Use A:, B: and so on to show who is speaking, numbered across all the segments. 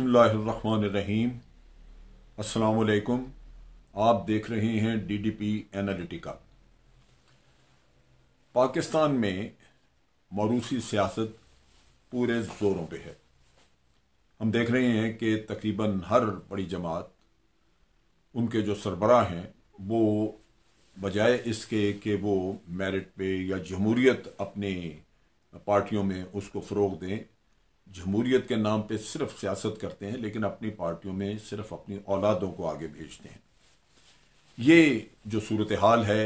A: बसमीम अलकुम आप देख रहे हैं डीडीपी एनालिटिका पाकिस्तान में मरूसी सियासत पूरे ज़ोरों पे है हम देख रहे हैं कि तकरीबन हर बड़ी जमात उनके जो सरबरा हैं वो बजाय इसके कि वो मेरिट पे या जमहूरीत अपने पार्टियों में उसको फ़रोग दें जमहूरीत के नाम पे सिर्फ सियासत करते हैं लेकिन अपनी पार्टियों में सिर्फ अपनी औलादों को आगे भेजते हैं ये जो सूरत हाल है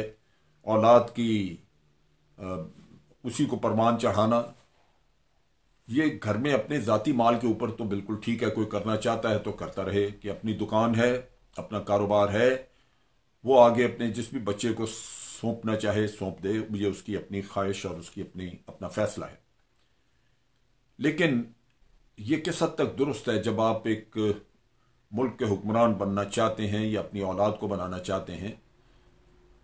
A: औलाद की उसी को परमान चढ़ाना ये घर में अपने ज़ाती माल के ऊपर तो बिल्कुल ठीक है कोई करना चाहता है तो करता रहे कि अपनी दुकान है अपना कारोबार है वो आगे अपने जिस भी बच्चे को सौंपना चाहे सौंप दे ये उसकी अपनी ख्वाहिश और उसकी अपनी अपना फैसला है लेकिन ये किस हद तक दुरुस्त है जब आप एक मुल्क के हुक्मरान बनना चाहते हैं या अपनी औलाद को बनाना चाहते हैं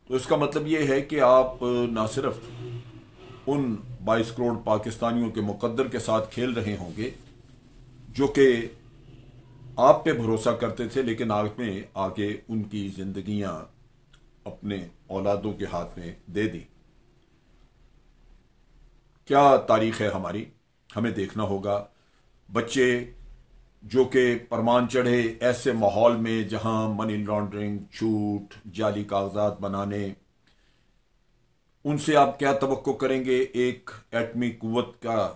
A: तो इसका मतलब ये है कि आप ना सिर्फ उन बाईस करोड़ पाकिस्तानियों के मुकद्दर के साथ खेल रहे होंगे जो कि आप पे भरोसा करते थे लेकिन आज में आगे उनकी ज़िंदगियां अपने औलादों के हाथ में दे दी क्या तारीख है हमारी हमें देखना होगा बच्चे जो कि परमान चढ़े ऐसे माहौल में जहां मनी लॉन्ड्रिंग छूट जाली कागजात बनाने उनसे आप क्या तो करेंगे एक एटमी कुत का आ,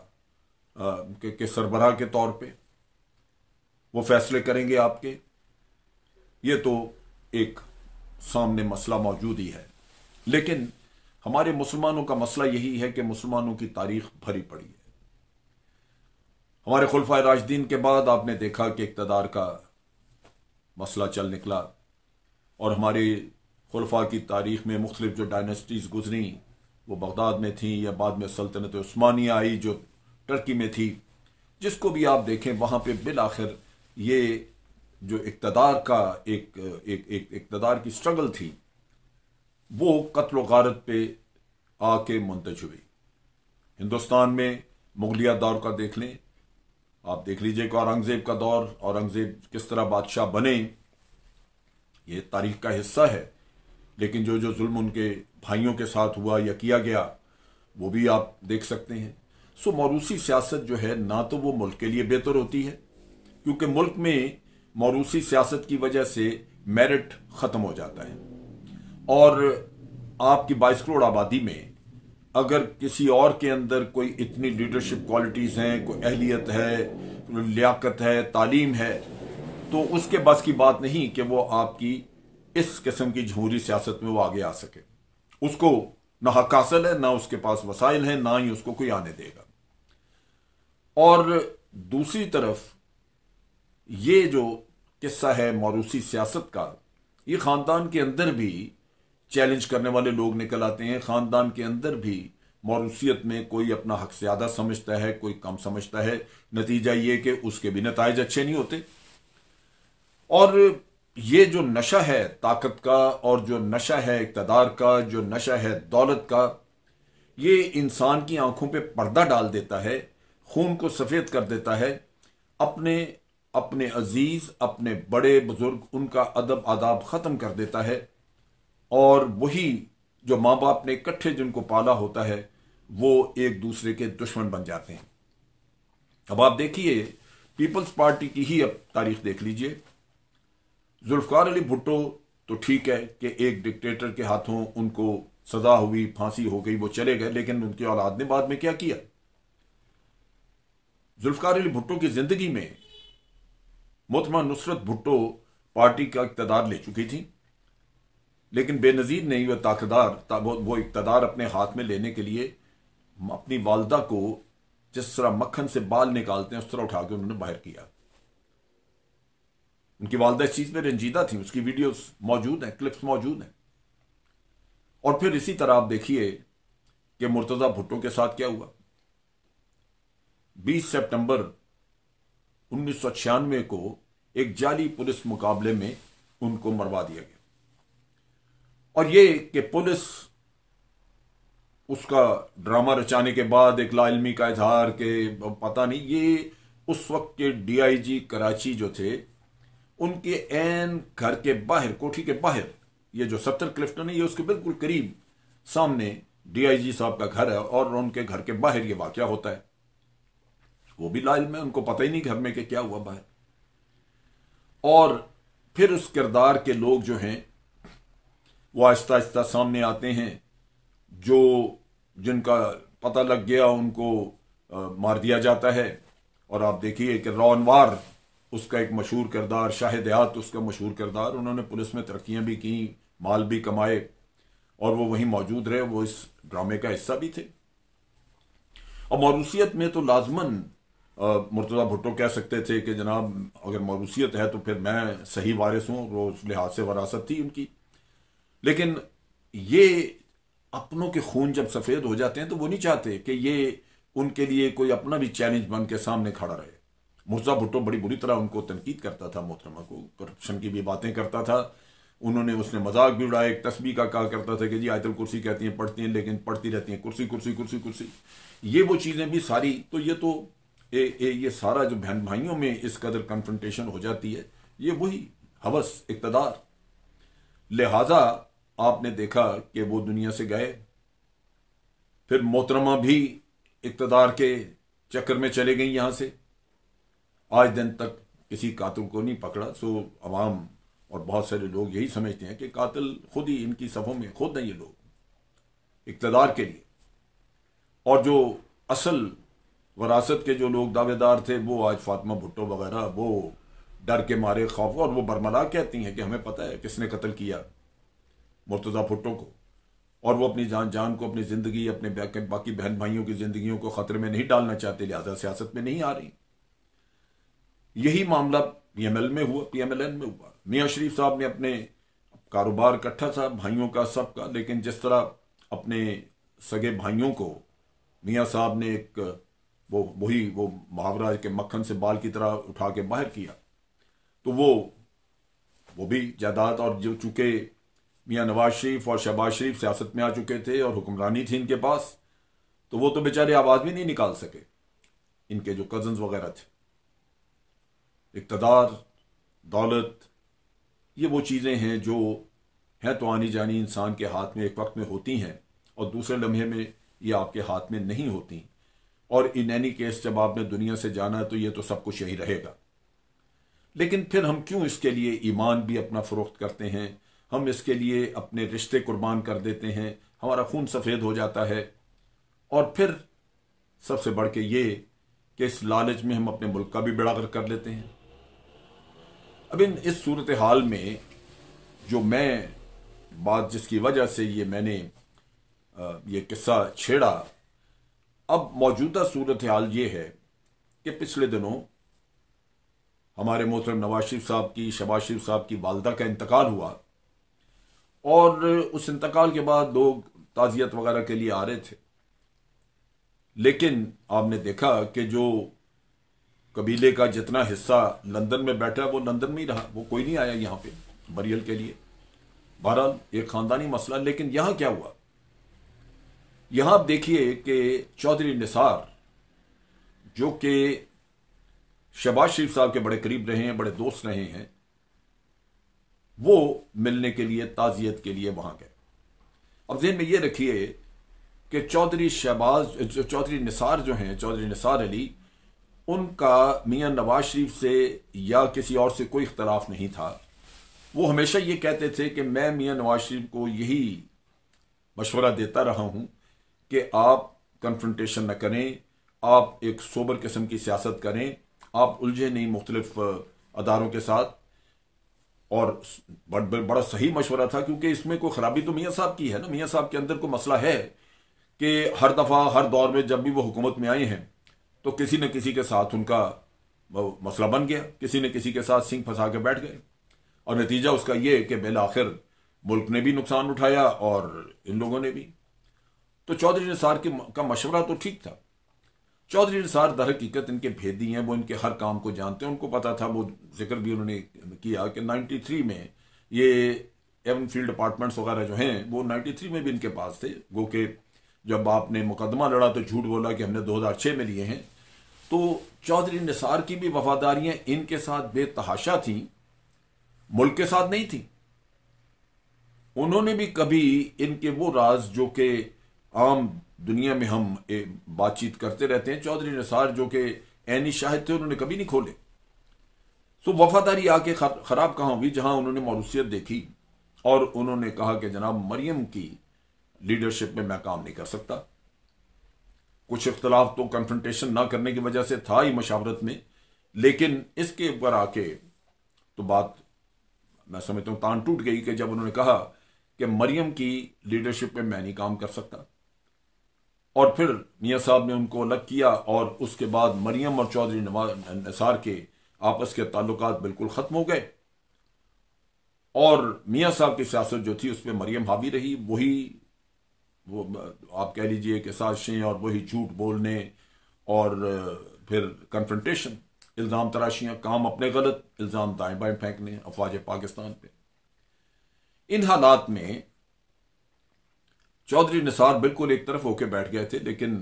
A: के, के सरबराह के तौर पे वो फैसले करेंगे आपके ये तो एक सामने मसला मौजूद ही है लेकिन हमारे मुसलमानों का मसला यही है कि मुसलमानों की तारीख भरी पड़ी है हमारे खुलफा राजदीन के बाद आपने देखा कि इकतदार का मसला चल निकला और हमारी खुलफा की तारीख में मुख्तलिफ जो डायनेस्टीज़ गुजरी वो बगदाद में थी या बाद में सल्तनत स्मानी आई जो टर्की में थी जिसको भी आप देखें वहाँ पर बिल आखिर ये जो इकतदार का एक एक एक इकतदार की स्ट्रगल थी वो कत्ल गारत पे आके मुंतज हुई हिंदुस्तान में मुगलिया दौर का देख लें आप देख लीजिए कि औरंगजेब का दौर औरंगजेब किस तरह बादशाह बने ये तारीख का हिस्सा है लेकिन जो जो जुल्म उनके भाइयों के साथ हुआ या किया गया वो भी आप देख सकते हैं सो मौरूसी सियासत जो है ना तो वो मुल्क के लिए बेहतर होती है क्योंकि मुल्क में मौरूसी सियासत की वजह से मेरिट ख़त्म हो जाता है और आपकी बाईस करोड़ आबादी में अगर किसी और के अंदर कोई इतनी लीडरशिप क्वालिटीज़ हैं कोई अहलियत है लियाकत है तालीम है तो उसके बस की बात नहीं कि वो आपकी इस किस्म की जमहूरी सियासत में वो आगे आ सके उसको ना हक हासिल है ना उसके पास वसाइल हैं ना ही उसको कोई आने देगा और दूसरी तरफ ये जो किस्सा है मौरूसी सियासत का ये ख़ानदान के अंदर भी चैलेंज करने वाले लोग निकल आते हैं खानदान के अंदर भी मौरूसीत में कोई अपना हक ज़्यादा समझता है कोई कम समझता है नतीजा ये कि उसके भी नतज अच्छे नहीं होते और ये जो नशा है ताकत का और जो नशा है इकतदार का जो नशा है दौलत का ये इंसान की आंखों पे पर्दा डाल देता है खून को सफ़ेद कर देता है अपने अपने अजीज़ अपने बड़े बुज़ुर्ग उनका अदब आदाब ख़त्म कर देता है और वही जो माँ बाप ने इकट्ठे जिनको पाला होता है वो एक दूसरे के दुश्मन बन जाते हैं अब आप देखिए पीपल्स पार्टी की ही अब तारीख देख लीजिए जुल्फकार अली भुट्टो तो ठीक है कि एक डिक्टेटर के हाथों उनको सजा हुई फांसी हो गई वो चले गए लेकिन उनकी औलाद ने बाद में क्या किया जुल्फकार अली भुट्टो की जिंदगी में मुतमा नुसरत भुट्टो पार्टी का इकतदार ले चुकी थी लेकिन बेनज़ीर नहीं वह ताकदार वो, इकतदार अपने हाथ में लेने के लिए अपनी वालदा को जिस तरह मक्खन से बाल निकालते हैं उस तरह उठा के उन्होंने बाहर किया उनकी वालदा इस चीज़ में रंजीदा थी उसकी वीडियोस मौजूद हैं क्लिप्स मौजूद हैं और फिर इसी तरह आप देखिए कि मुर्तज़ा भुट्टो के साथ क्या हुआ 20 सितंबर उन्नीस को एक जाली पुलिस मुकाबले में उनको मरवा दिया गया और ये कि पुलिस उसका ड्रामा रचाने के बाद एक लाइलमी का इजहार के पता नहीं ये उस वक्त के डीआईजी कराची जो थे उनके एन घर के बाहर कोठी के बाहर ये जो सत्तर क्लिफ्टन है ये उसके बिल्कुल करीब सामने डीआईजी साहब का घर है और उनके घर के बाहर ये वाक्य होता है वो भी लाइल में उनको पता ही नहीं घर में कि क्या हुआ बाहर और फिर उस किरदार के लोग जो हैं वो आहिस्ता आहिस्ता सामने आते हैं जो जिनका पता लग गया उनको आ, मार दिया जाता है और आप देखिए कि रौनवार उसका एक मशहूर किरदार शाहदयात उसका मशहूर किरदार उन्होंने पुलिस में तरक्याँ भी की माल भी कमाए और वो वहीं मौजूद रहे वो इस ड्रामे का हिस्सा भी थे और मौरूसीत में तो लाजमन मुर्तज़ा भुट्टो कह सकते थे कि जनाब अगर मौरूसियत है तो फिर मैं सही वारिस हूँ वो उस लिहाज से वरासत थी उनकी लेकिन ये अपनों के खून जब सफ़ेद हो जाते हैं तो वो नहीं चाहते कि ये उनके लिए कोई अपना भी चैलेंज बन के सामने खड़ा रहे मुर्जा भुट्टो बड़ी बुरी तरह उनको तनकीद करता था मोहतरमा को करप्शन की भी बातें करता था उन्होंने उसने मजाक भी उड़ाया एक तस्वीर का कहा करता था कि जी आयतल कुर्सी कहती हैं पढ़ती हैं लेकिन पढ़ती रहती हैं कुर्सी कुर्सी कुर्सी कुर्सी ये वो चीज़ें भी सारी तो ये तो ए, ए, ये सारा जो बहन भाइयों में इस कदर कन्फ्रंटेशन हो जाती है ये वही हवस इकतदार लिहाजा आपने देखा कि वो दुनिया से गए फिर मोहतरमा भी इकतदार के चक्कर में चले गई यहाँ से आज दिन तक किसी कातिल को नहीं पकड़ा सो आवाम और बहुत सारे लोग यही समझते हैं कि कातिल खुद ही इनकी सफ़ों में खुद हैं ये लोग इकतदार के लिए और जो असल वरासत के जो लोग दावेदार थे वो आज फातमा भुट्टो वगैरह वो डर के मारे खौफ और वो बरमला कहती हैं कि हमें पता है किसने कत्ल किया मुर्तज़ा भुट्टो को और वो अपनी जान जान को अपनी ज़िंदगी अपने बाकी बहन भाइयों की ज़िंदगियों को ख़तरे में नहीं डालना चाहते लिहाजा सियासत में नहीं आ रही यही मामला पी एम एल में हुआ पी एम एल एन में हुआ मियाँ शरीफ साहब ने अपने कारोबार इकट्ठा था भाइयों का सब का लेकिन जिस तरह अपने सगे भाइयों को मियाँ साहब ने एक वो वही वो मुहावरा के मक्खन से बाल की तरह उठा के बाहर किया तो वो वो भी जायदाद और जो चूंकि मियाँ नवाज शरीफ और शहबाज शरीफ सियासत में आ चुके थे और हुक्मरानी थी इनके पास तो वो तो बेचारे आवाज़ भी नहीं निकाल सके इनके जो कज़न्स वगैरह थे इकतदार दौलत ये वो चीज़ें हैं जो हैं तो आनी जानी इंसान के हाथ में एक वक्त में होती हैं और दूसरे लम्हे में ये आपके हाथ में नहीं होती और इन एनी केस जब आपने दुनिया से जाना है तो ये तो सब कुछ यही रहेगा लेकिन फिर हम क्यों इसके लिए ईमान भी अपना फ़रोख्त करते हैं हम इसके लिए अपने रिश्ते कुर्बान कर देते हैं हमारा खून सफ़ेद हो जाता है और फिर सबसे बढ़ के ये कि इस लालच में हम अपने मुल्क का भी बेड़ा कर लेते हैं अब इन इस सूरत हाल में जो मैं बात जिसकी वजह से ये मैंने ये किस्सा छेड़ा अब मौजूदा सूरत हाल ये है कि पिछले दिनों हमारे मोहतरम नवाज शरीफ साहब की शबाज शरीफ साहब की वालदा का इंतकाल हुआ और उस इंतकाल के बाद लोग ताज़ियत वगैरह के लिए आ रहे थे लेकिन आपने देखा कि जो कबीले का जितना हिस्सा लंदन में बैठा है वो लंदन में ही रहा वो कोई नहीं आया यहाँ पे बरियल के लिए बहरहाल एक ख़ानदानी मसला लेकिन यहाँ क्या हुआ यहाँ आप देखिए कि चौधरी निसार जो कि शहबाज शरीफ साहब के बड़े करीब रहे हैं बड़े दोस्त रहे हैं वो मिलने के लिए ताज़ियत के लिए वहाँ गए अब जेन में ये रखिए कि चौधरी शहबाज चौधरी निसार जो हैं चौधरी निसार अली उनका मियाँ नवाज शरीफ से या किसी और से कोई इख्तलाफ नहीं था वो हमेशा ये कहते थे कि मैं मियाँ नवाज शरीफ को यही मशवरा देता रहा हूँ कि आप कन्फ्रंटेशन न करें आप एक सोबर किस्म की सियासत करें आप उलझे नहीं मुख्तलिफ अदारों के साथ और बड़ा सही मशवरा था क्योंकि इसमें कोई ख़राबी तो मियाँ साहब की है ना मियाँ साहब के अंदर कोई मसला है कि हर दफ़ा हर दौर में जब भी वो हुकूमत में आए हैं तो किसी न किसी के साथ उनका मसला बन गया किसी न किसी के साथ सिंह फंसा के बैठ गए और नतीजा उसका ये कि बिल आखिर मुल्क ने भी नुकसान उठाया और इन लोगों ने भी तो चौधरी निसार की का मशवरा तो ठीक था चौधरी निसार दर हकीकत इनके भेदी हैं वो इनके हर काम को जानते हैं उनको पता था वो जिक्र भी उन्होंने किया कि 93 में ये एवन फील्ड डिपार्टमेंट्स वगैरह जो हैं वो 93 में भी इनके पास थे वो के जब आपने मुकदमा लड़ा तो झूठ बोला कि हमने 2006 में लिए हैं तो चौधरी निसार की भी वफादारियाँ इनके साथ बेतहाशा थी मुल्क के साथ नहीं थी उन्होंने भी कभी इनके वो राज जो कि आम दुनिया में हम बातचीत करते रहते हैं चौधरी निसार जो कि ऐनी शाहिद थे उन्होंने कभी नहीं खोले सो वफादारी आके ख़राब कहाँ हुई जहाँ उन्होंने मौरूसियत देखी और उन्होंने कहा कि जनाब मरियम की लीडरशिप में मैं काम नहीं कर सकता कुछ इख्तलाफ तो कन्फ्रंटेशन ना करने की वजह से था ही मशावरत में लेकिन इसके ऊपर आके तो बात मैं समझता हूँ तान टूट गई कि जब उन्होंने कहा कि मरियम की लीडरशिप में मैं नहीं काम कर सकता और फिर मियाँ साहब ने उनको अलग किया और उसके बाद मरियम और चौधरी नसार के आपस के ताल्लुक बिल्कुल ख़त्म हो गए और मियाँ साहब की सियासत जो थी उस पर मरियम हावी रही वही वो आप कह लीजिए कि साजिशें और वही झूठ बोलने और फिर कन्फ्रंटेशन इल्ज़ाम तराशियाँ काम अपने गलत इल्ज़ाम दाएँ बाएँ फेंकने अफवाज पाकिस्तान पर इन हालात में चौधरी निसार बिल्कुल एक तरफ होके बैठ गए थे लेकिन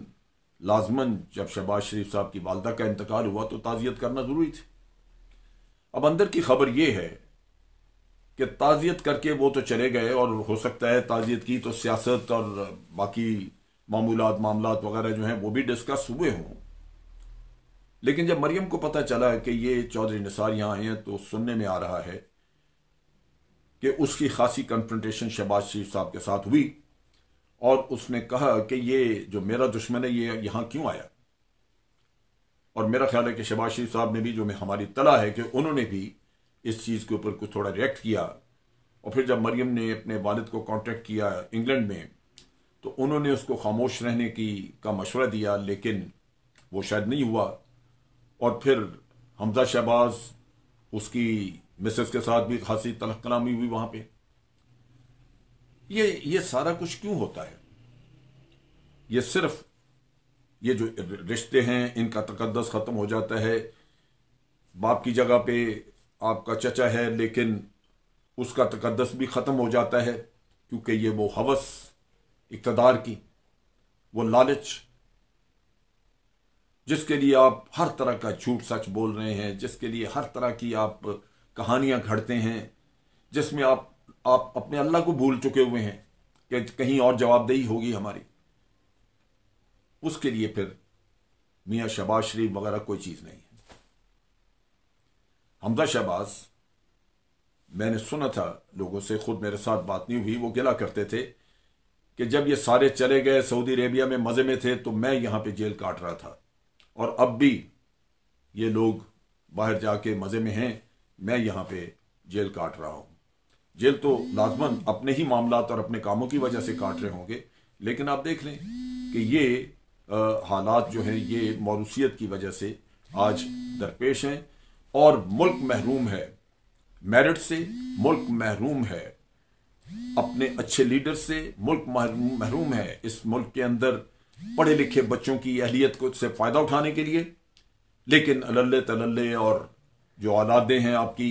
A: लाजमन जब शहबाज शरीफ साहब की वालदा का इंतकाल हुआ तो ताज़ियत करना ज़रूरी थी अब अंदर की खबर यह है कि ताज़ियत करके वो तो चले गए और हो सकता है ताज़ियत की तो सियासत और बाकी मामूलात मामला वगैरह जो हैं वो भी डिस्कस हुए हों लेकिन जब मरियम को पता चला कि ये चौधरी निसार यहाँ आए हैं तो सुनने में आ रहा है कि उसकी खासी कन्फ्रंटेशन शहबाज शरीफ साहब के साथ हुई और उसने कहा कि ये जो मेरा दुश्मन है ये यहाँ क्यों आया और मेरा ख्याल है कि शबाज शरीफ साहब ने भी जो हमारी तला है कि उन्होंने भी इस चीज़ के ऊपर कुछ थोड़ा रिएक्ट किया और फिर जब मरियम ने अपने वालद को कांटेक्ट किया इंग्लैंड में तो उन्होंने उसको खामोश रहने की का मशवरा दिया लेकिन वो शायद नहीं हुआ और फिर हमजा शहबाज उसकी मिसेस के साथ भी खासी तलक कलामी हुई वहाँ पे ये ये सारा कुछ क्यों होता है ये सिर्फ ये जो रिश्ते हैं इनका तकदस ख़त्म हो जाता है बाप की जगह पे आपका चचा है लेकिन उसका तकदस भी ख़त्म हो जाता है क्योंकि ये वो हवस इकतदार की वो लालच जिसके लिए आप हर तरह का झूठ सच बोल रहे हैं जिसके लिए हर तरह की आप कहानियां घड़ते हैं जिसमें आप आप अपने अल्लाह को भूल चुके हुए हैं कि कहीं और जवाबदेही होगी हमारी उसके लिए फिर मियाँ शहबाज शरीफ वगैरह कोई चीज़ नहीं है हमदा शहबाज मैंने सुना था लोगों से खुद मेरे साथ बात नहीं हुई वो गिला करते थे कि जब ये सारे चले गए सऊदी अरेबिया में मज़े में थे तो मैं यहाँ पे जेल काट रहा था और अब भी ये लोग बाहर जाके मज़े में हैं मैं यहाँ पे जेल काट रहा हूँ जेल तो लाजमन अपने ही मामला और अपने कामों की वजह से काट रहे होंगे लेकिन आप देख लें कि ये हालात जो हैं ये मौरूसीत की वजह से आज दरपेश हैं और मुल्क महरूम है मेरिट से मुल्क महरूम है अपने अच्छे लीडर से मुल्क महरूम है इस मुल्क के अंदर पढ़े लिखे बच्चों की अहलियत को से फ़ायदा उठाने के लिए लेकिन अल्ले तल्ले और जो औलादे हैं आपकी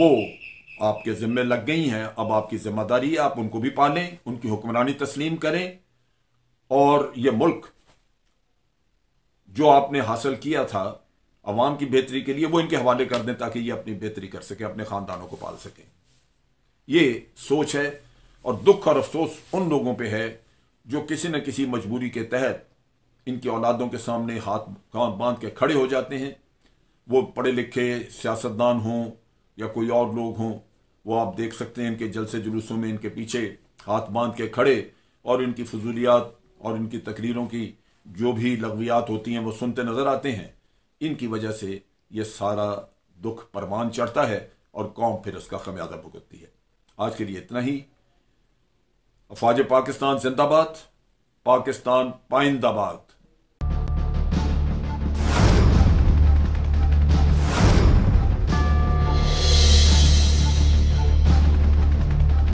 A: वो आपके जिम्मे लग गई हैं अब आपकी जिम्मेदारी आप उनको भी पालें उनकी हुक्मरानी तस्लीम करें और ये मुल्क जो आपने हासिल किया था अवाम की बेहतरी के लिए वो इनके हवाले कर दें ताकि ये अपनी बेहतरी कर सकें अपने ख़ानदानों को पाल सकें ये सोच है और दुख और अफसोस उन लोगों पे है जो किसी न किसी मजबूरी के तहत इनकी औलादों के सामने हाथ बांध के खड़े हो जाते हैं वो पढ़े लिखे सियासतदान हों या कोई और लोग हों वो आप देख सकते हैं इनके जलसे जुलूसों में इनके पीछे हाथ बांध के खड़े और इनकी फजूलियात और इनकी तकरीरों की जो भी लगवियात होती हैं वो सुनते नज़र आते हैं इनकी वजह से ये सारा दुख परवान चढ़ता है और कौम फिर उसका खमियाजा भुगतती है आज के लिए इतना ही अफवाज पाकिस्तान जिंदाबाद पाकिस्तान पाइंदाबाद